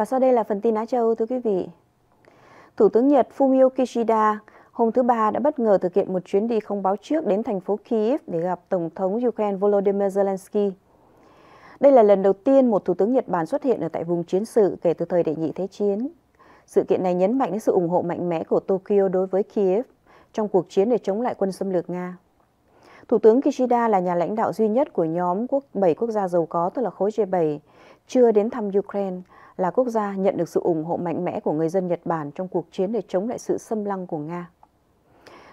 Và sau đây là phần tin Á Châu, thưa quý vị. Thủ tướng Nhật Fumio Kishida hôm thứ Ba đã bất ngờ thực hiện một chuyến đi không báo trước đến thành phố Kiev để gặp Tổng thống Ukraine Volodymyr Zelensky. Đây là lần đầu tiên một Thủ tướng Nhật Bản xuất hiện ở tại vùng chiến sự kể từ thời đệ nhị thế chiến. Sự kiện này nhấn mạnh đến sự ủng hộ mạnh mẽ của Tokyo đối với Kiev trong cuộc chiến để chống lại quân xâm lược Nga. Thủ tướng Kishida là nhà lãnh đạo duy nhất của nhóm quốc 7 quốc gia giàu có, tức là khối G7, chưa đến thăm Ukraine là quốc gia nhận được sự ủng hộ mạnh mẽ của người dân Nhật Bản trong cuộc chiến để chống lại sự xâm lăng của Nga.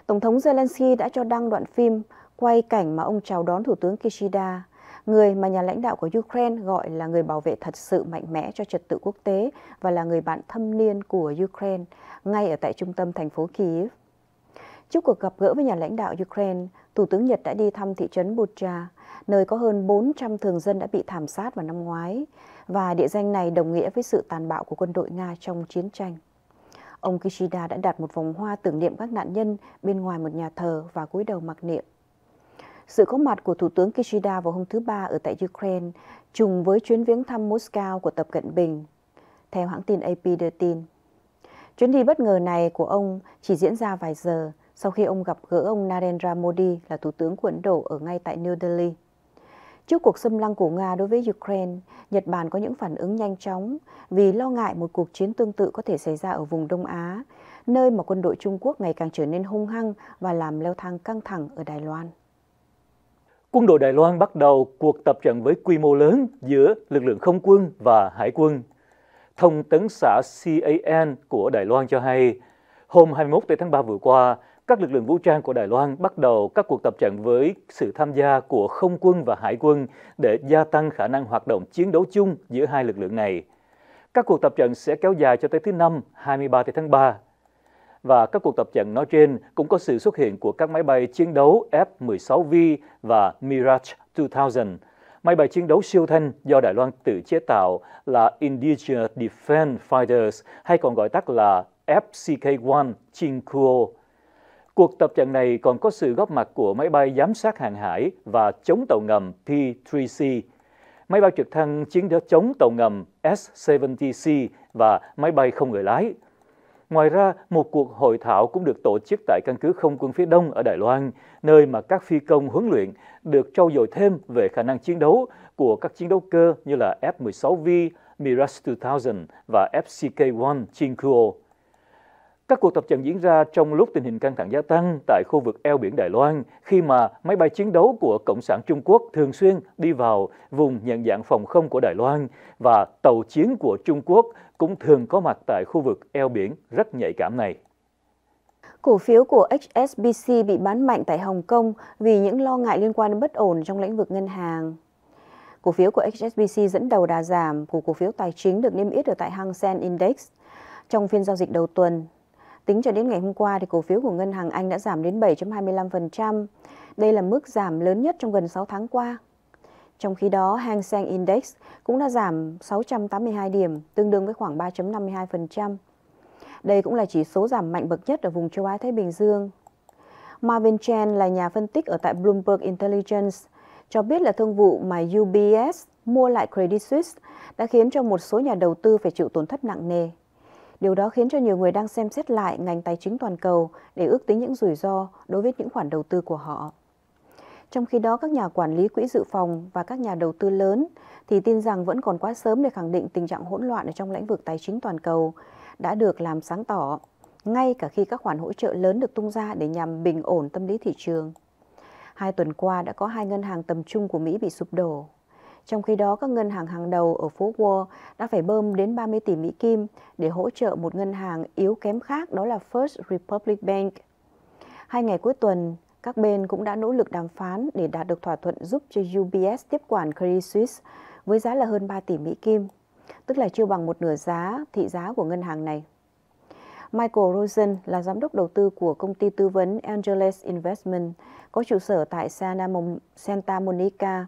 Tổng thống Zelensky đã cho đăng đoạn phim quay cảnh mà ông chào đón Thủ tướng Kishida, người mà nhà lãnh đạo của Ukraine gọi là người bảo vệ thật sự mạnh mẽ cho trật tự quốc tế và là người bạn thâm niên của Ukraine, ngay ở tại trung tâm thành phố Kyiv. Trước cuộc gặp gỡ với nhà lãnh đạo Ukraine, Thủ tướng Nhật đã đi thăm thị trấn Bucha, nơi có hơn 400 thường dân đã bị thảm sát vào năm ngoái và địa danh này đồng nghĩa với sự tàn bạo của quân đội Nga trong chiến tranh. Ông Kishida đã đặt một vòng hoa tưởng niệm các nạn nhân bên ngoài một nhà thờ và cúi đầu mặc niệm. Sự có mặt của Thủ tướng Kishida vào hôm thứ Ba ở tại Ukraine trùng với chuyến viếng thăm Moscow của Tập Cận Bình, theo hãng tin AP đưa tin. Chuyến đi bất ngờ này của ông chỉ diễn ra vài giờ sau khi ông gặp gỡ ông Narendra Modi là Thủ tướng của Ấn Độ ở ngay tại New Delhi. Trước cuộc xâm lăng của Nga đối với Ukraine, Nhật Bản có những phản ứng nhanh chóng vì lo ngại một cuộc chiến tương tự có thể xảy ra ở vùng Đông Á, nơi mà quân đội Trung Quốc ngày càng trở nên hung hăng và làm leo thang căng thẳng ở Đài Loan. Quân đội Đài Loan bắt đầu cuộc tập trận với quy mô lớn giữa lực lượng không quân và hải quân. Thông tấn xã CAN của Đài Loan cho hay, hôm 21 tháng 3 vừa qua, các lực lượng vũ trang của Đài Loan bắt đầu các cuộc tập trận với sự tham gia của không quân và hải quân để gia tăng khả năng hoạt động chiến đấu chung giữa hai lực lượng này. Các cuộc tập trận sẽ kéo dài cho tới thứ Năm, 23 tháng 3. Và các cuộc tập trận nói trên cũng có sự xuất hiện của các máy bay chiến đấu F-16V và Mirage 2000, máy bay chiến đấu siêu thanh do Đài Loan tự chế tạo là Indigenous Defense Fighters hay còn gọi tắt là FCK-1 Chinkuo Cuộc tập trận này còn có sự góp mặt của máy bay giám sát hàng hải và chống tàu ngầm P-3C, máy bay trực thăng chiến đấu chống tàu ngầm S-70C và máy bay không người lái. Ngoài ra, một cuộc hội thảo cũng được tổ chức tại căn cứ không quân phía Đông ở Đài Loan, nơi mà các phi công huấn luyện được trau dồi thêm về khả năng chiến đấu của các chiến đấu cơ như là F-16V, Mirage 2000 và FCK-1 Chinkuo. Các cuộc tập trận diễn ra trong lúc tình hình căng thẳng gia tăng tại khu vực eo biển Đài Loan khi mà máy bay chiến đấu của Cộng sản Trung Quốc thường xuyên đi vào vùng nhận dạng phòng không của Đài Loan và tàu chiến của Trung Quốc cũng thường có mặt tại khu vực eo biển rất nhạy cảm này. Cổ phiếu của HSBC bị bán mạnh tại Hồng Kông vì những lo ngại liên quan đến bất ổn trong lĩnh vực ngân hàng. Cổ phiếu của HSBC dẫn đầu đà giảm của cổ phiếu tài chính được niêm yết ở tại Hang Seng Index. Trong phiên giao dịch đầu tuần, Tính cho đến ngày hôm qua, thì cổ phiếu của Ngân hàng Anh đã giảm đến 7.25%. Đây là mức giảm lớn nhất trong gần 6 tháng qua. Trong khi đó, Hang Seng Index cũng đã giảm 682 điểm, tương đương với khoảng 3.52%. Đây cũng là chỉ số giảm mạnh bậc nhất ở vùng châu Á-Thái Bình Dương. Marvin Chen là nhà phân tích ở tại Bloomberg Intelligence, cho biết là thương vụ mà UBS mua lại Credit Suisse đã khiến cho một số nhà đầu tư phải chịu tổn thất nặng nề. Điều đó khiến cho nhiều người đang xem xét lại ngành tài chính toàn cầu để ước tính những rủi ro đối với những khoản đầu tư của họ. Trong khi đó, các nhà quản lý quỹ dự phòng và các nhà đầu tư lớn thì tin rằng vẫn còn quá sớm để khẳng định tình trạng hỗn loạn ở trong lĩnh vực tài chính toàn cầu đã được làm sáng tỏ, ngay cả khi các khoản hỗ trợ lớn được tung ra để nhằm bình ổn tâm lý thị trường. Hai tuần qua đã có hai ngân hàng tầm trung của Mỹ bị sụp đổ. Trong khi đó, các ngân hàng hàng đầu ở phố Wall đã phải bơm đến 30 tỷ Mỹ Kim để hỗ trợ một ngân hàng yếu kém khác đó là First Republic Bank. Hai ngày cuối tuần, các bên cũng đã nỗ lực đàm phán để đạt được thỏa thuận giúp cho UBS tiếp quản Credit Suisse với giá là hơn 3 tỷ Mỹ Kim, tức là chưa bằng một nửa giá thị giá của ngân hàng này. Michael Rosen là giám đốc đầu tư của công ty tư vấn Angeles Investment có trụ sở tại Santa Monica,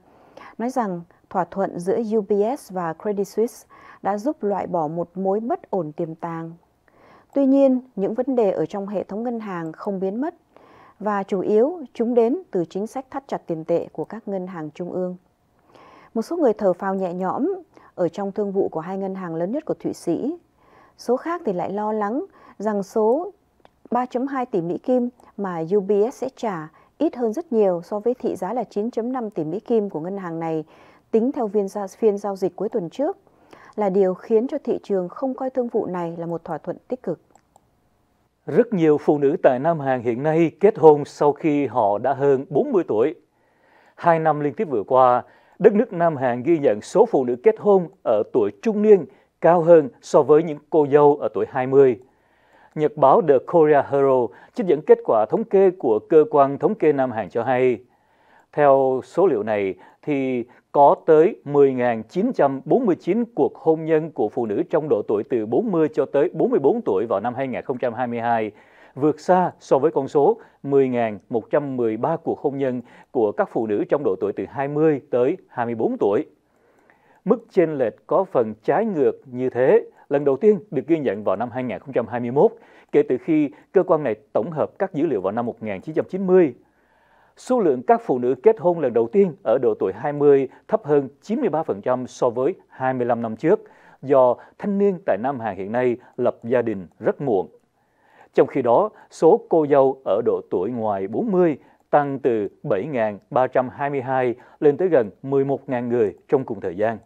nói rằng thỏa thuận giữa UBS và Credit Suisse đã giúp loại bỏ một mối bất ổn tiềm tàng. Tuy nhiên, những vấn đề ở trong hệ thống ngân hàng không biến mất và chủ yếu chúng đến từ chính sách thắt chặt tiền tệ của các ngân hàng trung ương. Một số người thở phào nhẹ nhõm ở trong thương vụ của hai ngân hàng lớn nhất của Thụy Sĩ. Số khác thì lại lo lắng rằng số 3.2 tỷ Mỹ Kim mà UBS sẽ trả ít hơn rất nhiều so với thị giá là 9.5 tỷ Mỹ Kim của ngân hàng này tính theo viên gia, phiên giao dịch cuối tuần trước là điều khiến cho thị trường không coi thương vụ này là một thỏa thuận tích cực. Rất nhiều phụ nữ tại Nam Hàn hiện nay kết hôn sau khi họ đã hơn 40 tuổi. Hai năm liên tiếp vừa qua, đất nước Nam Hàn ghi nhận số phụ nữ kết hôn ở tuổi trung niên cao hơn so với những cô dâu ở tuổi 20. Nhật báo The Korea Herald trích dẫn kết quả thống kê của cơ quan thống kê Nam Hàn cho hay, theo số liệu này thì có tới 10.949 cuộc hôn nhân của phụ nữ trong độ tuổi từ 40 cho tới 44 tuổi vào năm 2022, vượt xa so với con số 10.113 cuộc hôn nhân của các phụ nữ trong độ tuổi từ 20 tới 24 tuổi. Mức chênh lệch có phần trái ngược như thế lần đầu tiên được ghi nhận vào năm 2021, kể từ khi cơ quan này tổng hợp các dữ liệu vào năm 1990 số lượng các phụ nữ kết hôn lần đầu tiên ở độ tuổi 20 thấp hơn 93% so với 25 năm trước, do thanh niên tại Nam Hàn hiện nay lập gia đình rất muộn. Trong khi đó, số cô dâu ở độ tuổi ngoài 40 tăng từ 7.322 lên tới gần 11.000 người trong cùng thời gian.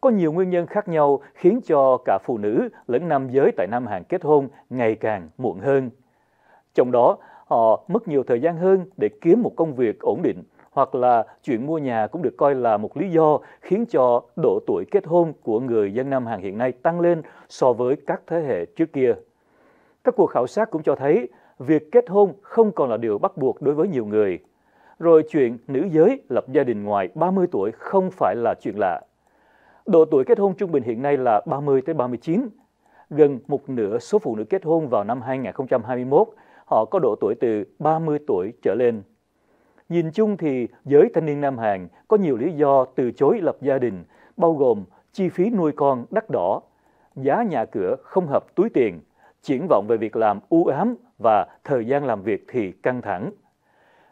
Có nhiều nguyên nhân khác nhau khiến cho cả phụ nữ lẫn nam giới tại Nam Hàn kết hôn ngày càng muộn hơn. Trong đó, họ mất nhiều thời gian hơn để kiếm một công việc ổn định hoặc là chuyện mua nhà cũng được coi là một lý do khiến cho độ tuổi kết hôn của người dân Nam Hàn hiện nay tăng lên so với các thế hệ trước kia. Các cuộc khảo sát cũng cho thấy việc kết hôn không còn là điều bắt buộc đối với nhiều người. Rồi chuyện nữ giới lập gia đình ngoài 30 tuổi không phải là chuyện lạ. Độ tuổi kết hôn trung bình hiện nay là 30 tới 39. Gần một nửa số phụ nữ kết hôn vào năm 2021 họ có độ tuổi từ 30 tuổi trở lên. Nhìn chung thì giới thanh niên Nam Hàn có nhiều lý do từ chối lập gia đình, bao gồm chi phí nuôi con đắt đỏ, giá nhà cửa không hợp túi tiền, triển vọng về việc làm u ám và thời gian làm việc thì căng thẳng.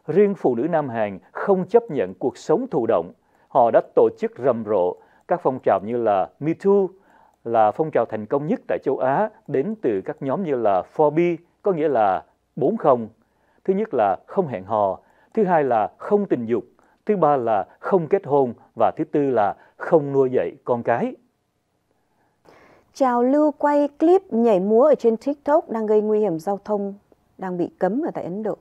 Riêng phụ nữ Nam Hàn không chấp nhận cuộc sống thụ động. Họ đã tổ chức rầm rộ các phong trào như là Me Too, là phong trào thành công nhất tại châu Á đến từ các nhóm như là 4 có nghĩa là Bốn không. Thứ nhất là không hẹn hò, thứ hai là không tình dục, thứ ba là không kết hôn và thứ tư là không nuôi dạy con cái. Trào lưu quay clip nhảy múa ở trên TikTok đang gây nguy hiểm giao thông, đang bị cấm ở tại Ấn Độ.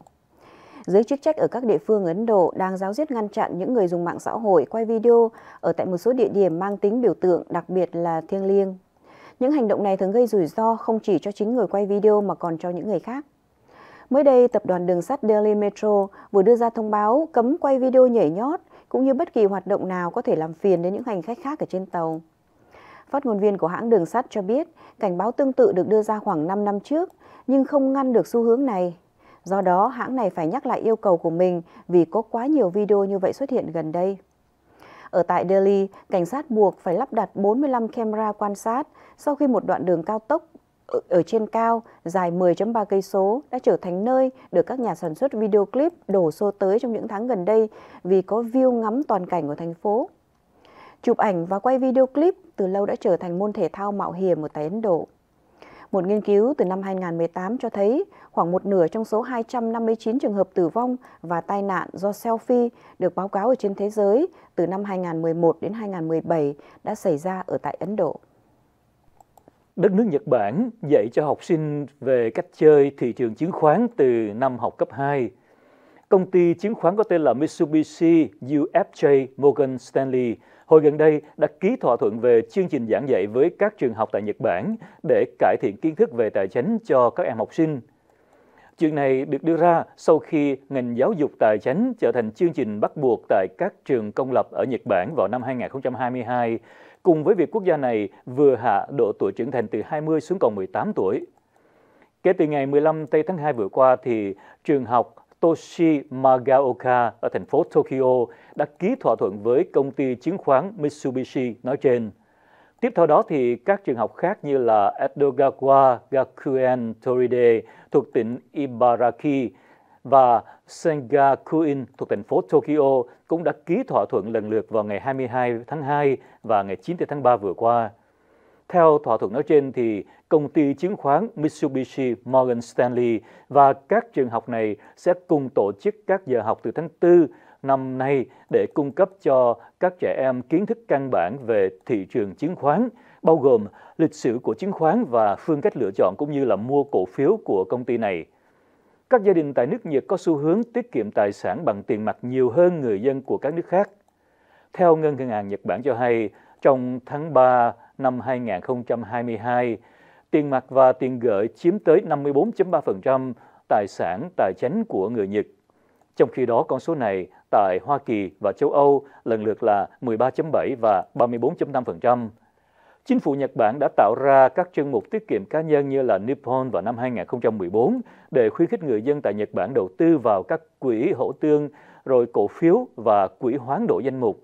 Giới chức trách ở các địa phương Ấn Độ đang giáo diết ngăn chặn những người dùng mạng xã hội quay video ở tại một số địa điểm mang tính biểu tượng, đặc biệt là thiêng liêng. Những hành động này thường gây rủi ro không chỉ cho chính người quay video mà còn cho những người khác. Mới đây, tập đoàn đường sắt Delhi Metro vừa đưa ra thông báo cấm quay video nhảy nhót cũng như bất kỳ hoạt động nào có thể làm phiền đến những hành khách khác ở trên tàu. Phát ngôn viên của hãng đường sắt cho biết, cảnh báo tương tự được đưa ra khoảng 5 năm trước, nhưng không ngăn được xu hướng này. Do đó, hãng này phải nhắc lại yêu cầu của mình vì có quá nhiều video như vậy xuất hiện gần đây. Ở tại Delhi, cảnh sát buộc phải lắp đặt 45 camera quan sát sau khi một đoạn đường cao tốc ở trên cao dài 10.3 cây số đã trở thành nơi được các nhà sản xuất video clip đổ xô tới trong những tháng gần đây vì có view ngắm toàn cảnh của thành phố. Chụp ảnh và quay video clip từ lâu đã trở thành môn thể thao mạo hiểm ở tại Ấn Độ. Một nghiên cứu từ năm 2018 cho thấy khoảng một nửa trong số 259 trường hợp tử vong và tai nạn do selfie được báo cáo ở trên thế giới từ năm 2011 đến 2017 đã xảy ra ở tại Ấn Độ đất nước Nhật Bản dạy cho học sinh về cách chơi thị trường chứng khoán từ năm học cấp 2. Công ty chứng khoán có tên là Mitsubishi UFJ Morgan Stanley hồi gần đây đã ký thỏa thuận về chương trình giảng dạy với các trường học tại Nhật Bản để cải thiện kiến thức về tài chính cho các em học sinh. Chuyện này được đưa ra sau khi ngành giáo dục tài chính trở thành chương trình bắt buộc tại các trường công lập ở Nhật Bản vào năm 2022 cùng với việc quốc gia này vừa hạ độ tuổi trưởng thành từ 20 xuống còn 18 tuổi. Kể từ ngày 15 tây tháng 2 vừa qua, thì trường học Toshi Toshimagaoka ở thành phố Tokyo đã ký thỏa thuận với công ty chứng khoán Mitsubishi nói trên. Tiếp theo đó thì các trường học khác như là Edogawa Gakuen Toride thuộc tỉnh Ibaraki và Sengakuin thuộc thành phố Tokyo cũng đã ký thỏa thuận lần lượt vào ngày 22 tháng 2 và ngày 9 tháng 3 vừa qua. Theo thỏa thuận nói trên thì công ty chứng khoán Mitsubishi Morgan Stanley và các trường học này sẽ cùng tổ chức các giờ học từ tháng 4 năm nay để cung cấp cho các trẻ em kiến thức căn bản về thị trường chứng khoán, bao gồm lịch sử của chứng khoán và phương cách lựa chọn cũng như là mua cổ phiếu của công ty này. Các gia đình tại nước Nhật có xu hướng tiết kiệm tài sản bằng tiền mặt nhiều hơn người dân của các nước khác. Theo Ngân hàng Nhật Bản cho hay, trong tháng 3 năm 2022, tiền mặt và tiền gửi chiếm tới 54.3% tài sản tài chính của người Nhật. Trong khi đó, con số này tại Hoa Kỳ và châu Âu lần lượt là 13.7 và 34 Chính phủ Nhật Bản đã tạo ra các chương mục tiết kiệm cá nhân như là Nippon vào năm 2014 để khuyến khích người dân tại Nhật Bản đầu tư vào các quỹ hỗ tương, rồi cổ phiếu và quỹ hoán đổi danh mục.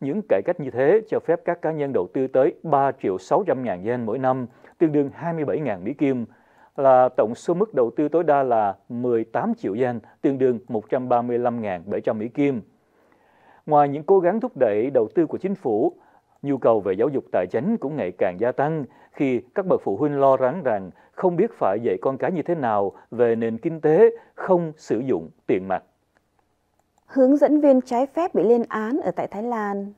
Những cải cách như thế cho phép các cá nhân đầu tư tới 3 triệu 600 ngàn yen mỗi năm, tương đương 27 ngàn Mỹ Kim, là tổng số mức đầu tư tối đa là 18 triệu yen, tương đương 135.700 ngàn Mỹ Kim. Ngoài những cố gắng thúc đẩy đầu tư của chính phủ, Nhu cầu về giáo dục tài chính cũng ngày càng gia tăng khi các bậc phụ huynh lo lắng rằng không biết phải dạy con cái như thế nào về nền kinh tế không sử dụng tiền mặt. Hướng dẫn viên trái phép bị lên án ở tại Thái Lan.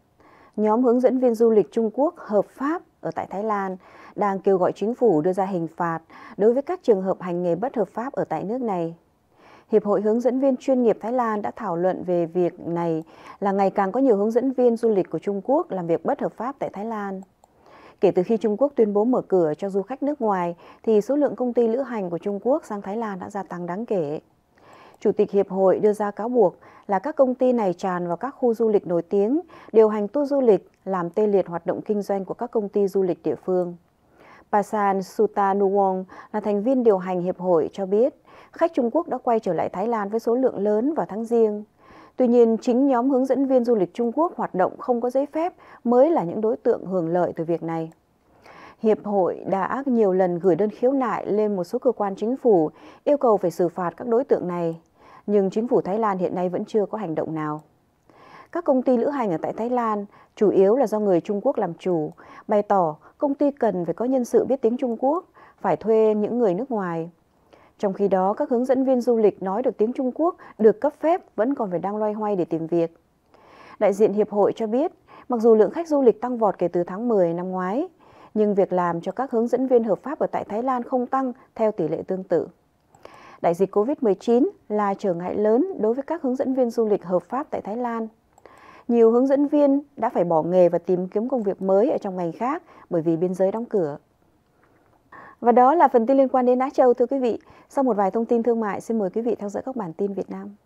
Nhóm hướng dẫn viên du lịch Trung Quốc hợp pháp ở tại Thái Lan đang kêu gọi chính phủ đưa ra hình phạt đối với các trường hợp hành nghề bất hợp pháp ở tại nước này Hiệp hội Hướng dẫn viên chuyên nghiệp Thái Lan đã thảo luận về việc này là ngày càng có nhiều hướng dẫn viên du lịch của Trung Quốc làm việc bất hợp pháp tại Thái Lan. Kể từ khi Trung Quốc tuyên bố mở cửa cho du khách nước ngoài, thì số lượng công ty lữ hành của Trung Quốc sang Thái Lan đã gia tăng đáng kể. Chủ tịch Hiệp hội đưa ra cáo buộc là các công ty này tràn vào các khu du lịch nổi tiếng, điều hành tour du lịch, làm tê liệt hoạt động kinh doanh của các công ty du lịch địa phương. Pasan Sutanuwong là thành viên điều hành hiệp hội cho biết khách Trung Quốc đã quay trở lại Thái Lan với số lượng lớn vào tháng riêng. Tuy nhiên, chính nhóm hướng dẫn viên du lịch Trung Quốc hoạt động không có giấy phép mới là những đối tượng hưởng lợi từ việc này. Hiệp hội đã nhiều lần gửi đơn khiếu nại lên một số cơ quan chính phủ yêu cầu phải xử phạt các đối tượng này, nhưng chính phủ Thái Lan hiện nay vẫn chưa có hành động nào. Các công ty lữ hành ở tại Thái Lan chủ yếu là do người Trung Quốc làm chủ, bày tỏ công ty cần phải có nhân sự biết tiếng Trung Quốc, phải thuê những người nước ngoài. Trong khi đó, các hướng dẫn viên du lịch nói được tiếng Trung Quốc được cấp phép vẫn còn phải đang loay hoay để tìm việc. Đại diện Hiệp hội cho biết, mặc dù lượng khách du lịch tăng vọt kể từ tháng 10 năm ngoái, nhưng việc làm cho các hướng dẫn viên hợp pháp ở tại Thái Lan không tăng theo tỷ lệ tương tự. Đại dịch COVID-19 là trở ngại lớn đối với các hướng dẫn viên du lịch hợp pháp tại Thái Lan nhiều hướng dẫn viên đã phải bỏ nghề và tìm kiếm công việc mới ở trong ngành khác bởi vì biên giới đóng cửa. Và đó là phần tin liên quan đến Á Châu thưa quý vị. Sau một vài thông tin thương mại, xin mời quý vị theo dõi các bản tin Việt Nam.